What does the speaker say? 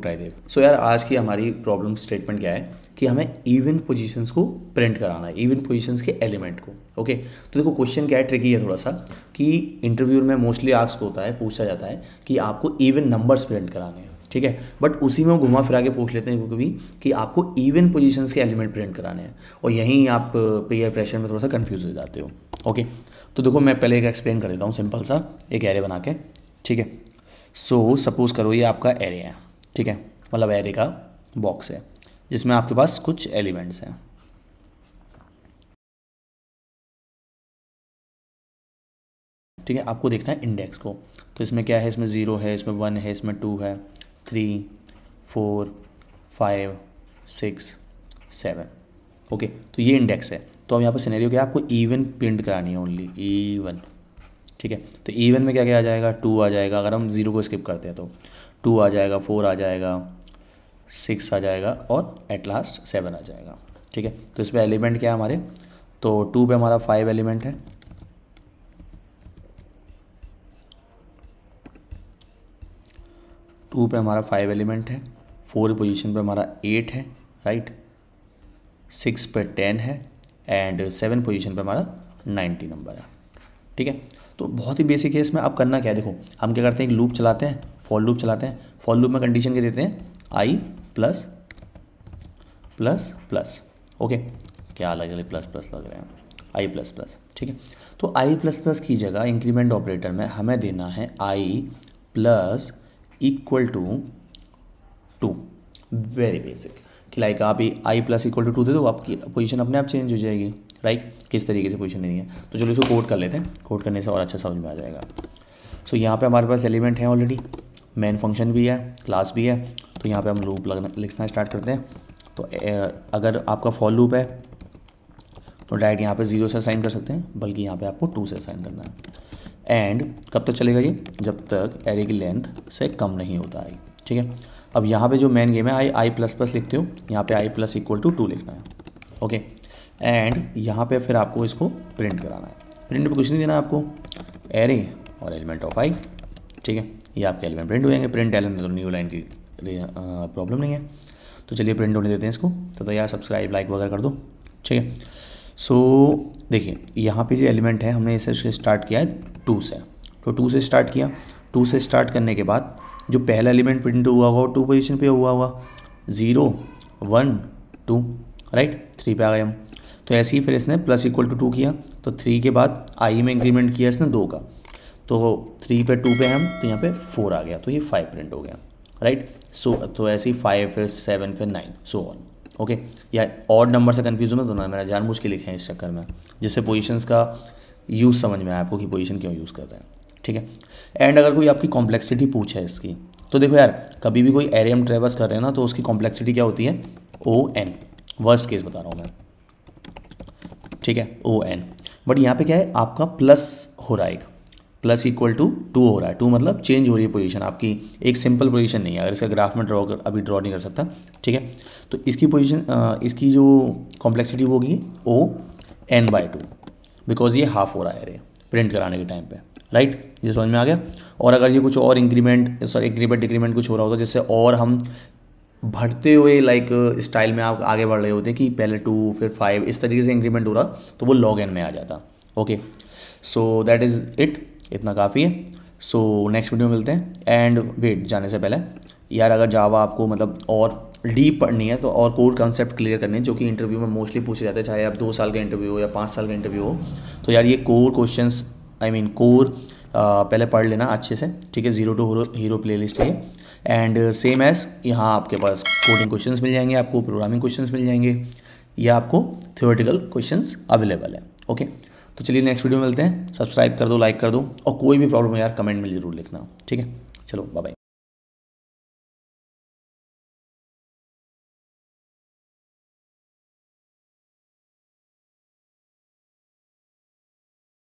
Try so यार आज की हमारी प्रॉब्लम स्टेटमेंट क्या है कि हमें इवन पोजीशंस को प्रिंट कराना है इवन पोजीशंस के एलिमेंट को ओके तो देखो क्वेश्चन क्या है ट्रिकी है थोड़ा सा कि इंटरव्यू में मोस्टली आस्क होता है पूछा जाता है कि आपको इवन नंबर्स प्रिंट कराने हैं ठीक है बट उसी में घुमा फिरा के पूछ लेते हैं कभी कि आपको इवन पोजीशंस के एलिमेंट प्रिंट कराने हैं और यहीं आप पेयर प्रेशर में थोड़ा सा कन्फ्यूज हो जाते हो ओके तो देखो मैं पहले एक एक्सप्लेन कर देता हूँ सिंपल सा एक एरे बना के ठीक है सो सपोज करो ये आपका एरे है ठीक है मतलब एरे का बॉक्स है जिसमें आपके पास कुछ एलिमेंट्स हैं ठीक है आपको देखना है इंडेक्स को तो इसमें क्या है इसमें ज़ीरो है इसमें वन है इसमें टू है three four five six seven okay तो ये इंडेक्स है तो अब यहाँ पर सिनेरियो क्या है आपको ईवन प्रिंट करानी है ओनली ईवन ठीक है तो ईवन में क्या क्या आ जाएगा टू आ जाएगा अगर हम जीरो को स्किप करते हैं तो टू आ जाएगा फोर आ जाएगा सिक्स आ जाएगा और एट लास्ट सेवन आ जाएगा ठीक है तो इसमें एलिमेंट क्या है हमारे तो टू पे हमारा फाइव एलिमेंट है टू पे हमारा फाइव एलिमेंट है फोर पोजीशन पे हमारा एट है राइट सिक्स पे टेन है एंड सेवन पोजीशन पे हमारा नाइन्टी नंबर है ठीक है तो बहुत ही बेसिक है इसमें आप करना क्या है देखो हम क्या करते हैं एक लूप चलाते हैं फॉल लूप चलाते हैं फॉल लूप में कंडीशन के देते हैं I plus plus plus okay क्या लग रहे प्लस प्लस लग रहे हैं आई प्लस प्लस ठीक है तो आई प्लस प्लस की जगह इंक्रीमेंट ऑपरेटर में हमें देना है I plus equal to two very basic कि लाइक आप ये I plus equal to two दे दो आपकी पोजीशन अपने आप चेंज हो जाएगी राइट right? किस तरीके से पोजीशन देनी है तो चलो इसको कोट कर लेते हैं कोट करने से और अच्छा समझ में आ जाएगा सो so, यहाँ पे हमारे पास एलिमेंट हैं ऑलरेडी मेन फंक्शन भी है क्लास भी है तो यहाँ पे हम लूप लगना लिखना स्टार्ट करते हैं तो अगर आपका फॉल लूप है तो डायरेक्ट यहाँ पे ज़ीरो से साइन कर सकते हैं बल्कि यहाँ पे आपको टू से साइन करना है एंड कब तक तो चलेगा ये जब तक एरे की लेंथ से कम नहीं होता है ठीक है अब यहाँ पे जो मेन गेम है आई आई प्लस प्लस लिखते हो यहाँ पे I plus equal to two लिखना है ओके एंड यहाँ पे फिर आपको इसको प्रिंट कराना है प्रिंट पर कुछ नहीं देना है आपको एरे और एलिमेंट ऑफ आई ठीक है ये आपके एलिमेंट प्रिंट हुएंगे प्रिंट एलिमेंट तो न्यू लाइन की प्रॉब्लम नहीं है तो चलिए प्रिंट होने देते हैं इसको तो यार सब्सक्राइब लाइक वगैरह कर दो ठीक है सो देखिए यहाँ पे जो एलिमेंट है हमने इसे स्टार्ट किया है टू से तो टू से स्टार्ट किया टू से स्टार्ट करने के बाद जो पहला एलिमेंट प्रिंट हुआ हुआ टू पोजिशन पर हुआ हुआ zero one two right three पे आ गए हम तो ऐसे ही फिर इसने प्लस इक्वल टू टू किया तो थ्री के बाद आई में इंक्रीमेंट किया इसने दो का तो थ्री पे टू पे हम तो यहाँ पे फोर आ गया तो ये फाइव प्रिंट हो गया राइट सो तो ऐसे ही फाइव फिर सेवन फिर नाइन सो ऑन ओके या और नंबर से कन्फ्यूज हूँ तो ना मैंने जानबूझ के लिखे हैं इस चक्कर में जिससे पोजिशंस का यूज़ समझ में आए आपको कि पोजिशन क्यों यूज़ कर रहे हैं ठीक है एंड अगर कोई आपकी कॉम्प्लेक्सिटी पूछे इसकी तो देखो यार कभी भी कोई एरिया ट्रेवल्स कर रहे हैं ना तो उसकी कॉम्प्लेक्सिटी क्या होती है ओ एन वर्स्ट केस बता रहा हूँ मैं ठीक है ओ एन बट यहाँ पे क्या है आपका प्लस हो रहा है एक प्लस इक्वल टू टू हो रहा है टू मतलब चेंज हो रही है पोजीशन आपकी एक सिंपल पोजीशन नहीं है अगर इसका ग्राफ में ड्रॉ कर अभी ड्रॉ नहीं कर सकता ठीक है तो इसकी पोजीशन इसकी जो कॉम्प्लेक्सिटी होगी O N by two because ये हाफ हो रहा है अरे प्रिंट कराने के टाइम पे राइट ये समझ में आ गया और अगर ये कुछ और इंक्रीमेंट सॉरी इंक्रीमेंट डिक्रीमेंट कुछ हो रहा होता जैसे और हम बढ़ते हुए लाइक स्टाइल में आप आगे बढ़ रहे होते कि पहले टू फिर फाइव इस तरीके से इंक्रीमेंट हो रहा तो वो लॉग एन में आ जाता okay so that is it इतना काफ़ी है सो नेक्स्ट वीडियो मिलते हैं एंड वेट जाने से पहले यार अगर जावा आपको मतलब और डीप पढ़नी है तो और कोर कॉन्सेप्ट क्लियर करने हैं जो कि इंटरव्यू में मोस्टली पूछे जाते हैं चाहे आप दो साल का इंटरव्यू हो या पाँच साल का इंटरव्यू हो तो यार ये core question I mean core पहले पढ़ लेना अच्छे से ठीक है zero to hero hero playlist है एंड सेम एज यहाँ आपके पास कोडिंग क्वेश्चन मिल जाएंगे आपको प्रोग्रामिंग क्वेश्चन मिल जाएंगे या आपको थ्योरेटिकल क्वेश्चन अवेलेबल है ओके okay? तो चलिए नेक्स्ट वीडियो में मिलते हैं सब्सक्राइब कर दो लाइक कर दो और कोई भी प्रॉब्लम हो यार कमेंट में जरूर लिखना ठीक है चलो बाय